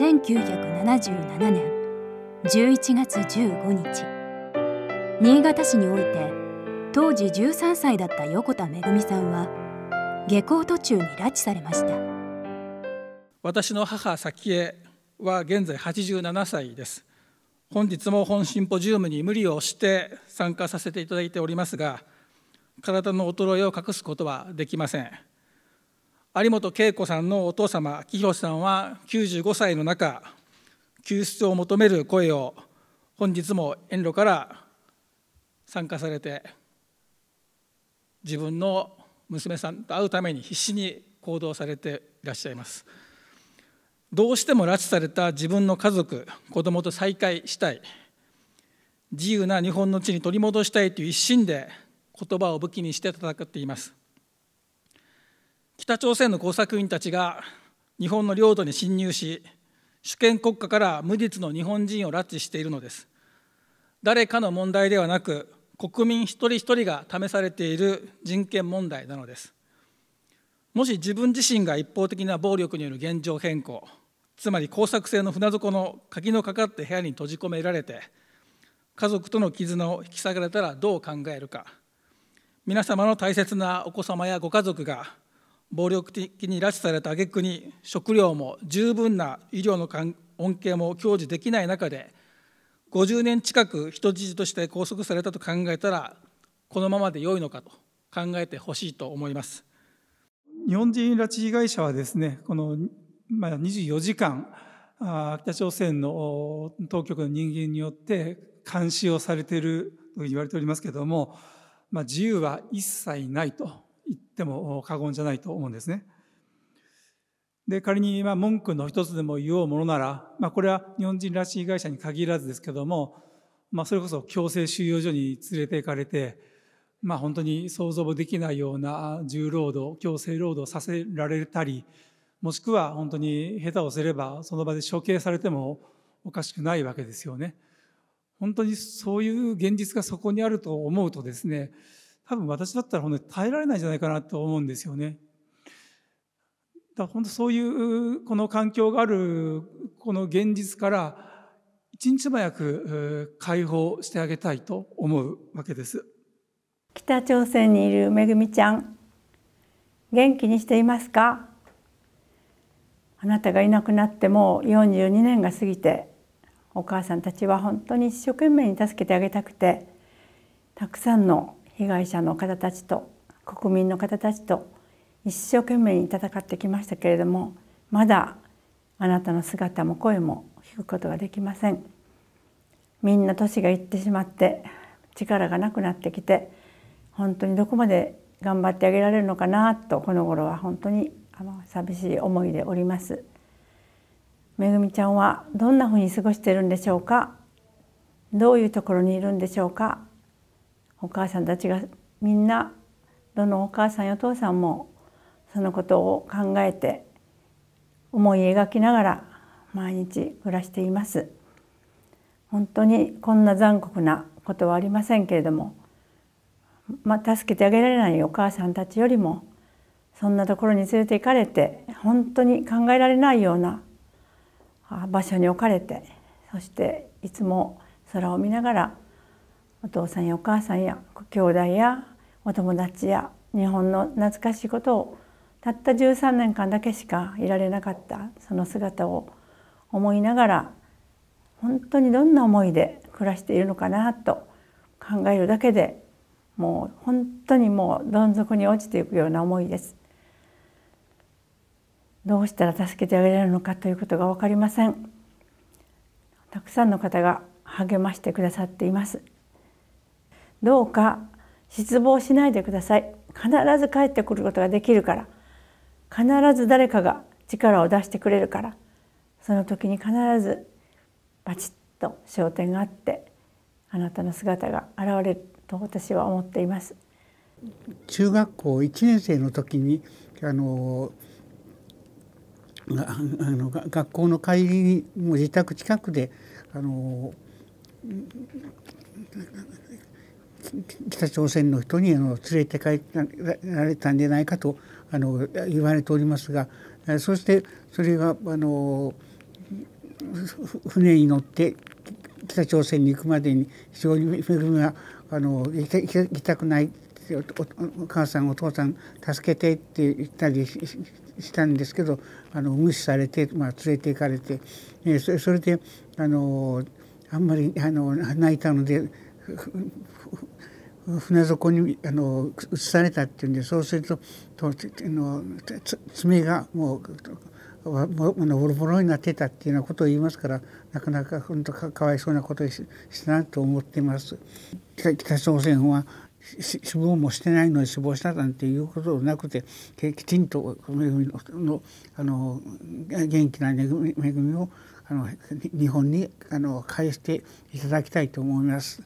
1977年11月15日新潟市において当時13歳だった横田めぐみさんは下校途中に拉致されました私の母早紀江は現在87歳です本日も本シンポジウムに無理をして参加させていただいておりますが体の衰えを隠すことはできません有本恵子さんのお父様明宏さんは95歳の中救出を求める声を本日も遠路から参加されて自分の娘さんと会うために必死に行動されていらっしゃいますどうしても拉致された自分の家族子供と再会したい自由な日本の地に取り戻したいという一心で言葉を武器にして戦っています北朝鮮の工作員たちが日本の領土に侵入し主権国家から無実の日本人を拉致しているのです誰かの問題ではなく国民一人一人が試されている人権問題なのですもし自分自身が一方的な暴力による現状変更つまり工作性の船底の鍵のかかって部屋に閉じ込められて家族との絆を引き裂かれたらどう考えるか皆様の大切なお子様やご家族が暴力的に拉致された挙句に食料も十分な医療の恩恵も享受できない中で50年近く人質として拘束されたと考えたらこのままで良いのかと考えてほしいと思います日本人拉致被害者はですねこの24時間北朝鮮の当局の人間によって監視をされていると言われておりますけれども、まあ、自由は一切ないと言っても過言じゃないと思うんですね。で仮にま文句の一つでも言おうものなら、まあ、これは日本人拉致被害者に限らずですけども、まあ、それこそ強制収容所に連れて行かれて、まあ、本当に想像もできないような重労働強制労働させられたりもしくは本当に下手をすればその場で処刑されてもおかしくないわけですよね。本当にそういう現実がそこにあると思うとですね多分私だったら本当に耐えられないんじゃないかなと思うんですよね。だ本当そういうこの環境があるこの現実から一日も早く解放してあげたいと思うわけです北朝鮮にいるめぐみちゃん元気にしていますかあなたがいなくなってもう42年が過ぎてお母さんたちは本当に一生懸命に助けてあげたくてたくさんの被害者の方たちと国民の方たちと一生懸命に戦ってきましたけれどもまだあなたの姿も声も聞くことができませんみんな年がいってしまって力がなくなってきて本当にどこまで頑張ってあげられるのかなとこの頃は本当に寂しい思いでおりますめぐみちゃんはどんなふうに過ごしてるんでしょうかどういうところにいるんでしょうかお母さんたちがみんなどのお母さんやお父さんもそのことを考えて思い描きながら毎日暮らしています本当にこんな残酷なことはありませんけれども、まあ、助けてあげられないお母さんたちよりもそんなところに連れて行かれて本当に考えられないような場所に置かれてそしていつも空を見ながらお父さんやお母さんや兄弟やお友達や日本の懐かしいことをたった13年間だけしかいられなかったその姿を思いながら本当にどんな思いで暮らしているのかなと考えるだけでもう本当にもうどん底に落ちていくような思いです。どうしたら助けてあげられるのかということが分かりません。たくさんの方が励ましてくださっています。どうか失望しないでください必ず帰ってくることができるから必ず誰かが力を出してくれるからその時に必ずバチッと焦点があってあなたの姿が現れると私は思っています中学校1年生の時にあのあの学校の帰りにもう自宅近くであの北朝鮮の人にあの連れて帰られたんじゃないかとあの言われておりますがそしてそれがあの船に乗って北朝鮮に行くまでに非常に恵みがあの行きたくないお母さんお父さん助けてって言ったりしたんですけどあの無視されて、まあ、連れて行かれて、えー、それであのあんまりあの泣いたので船底にあの移されたっていうんでそうするととの爪がもうボロボロになってたっていうようなことを言いますからなかなか本当かかわいそうなことをしたなと思っています。北朝鮮は死亡もしてないのに死亡したなんていうことなくてきちんと恵みのあの元気な恵みをあの日本にあの返していただきたいと思います。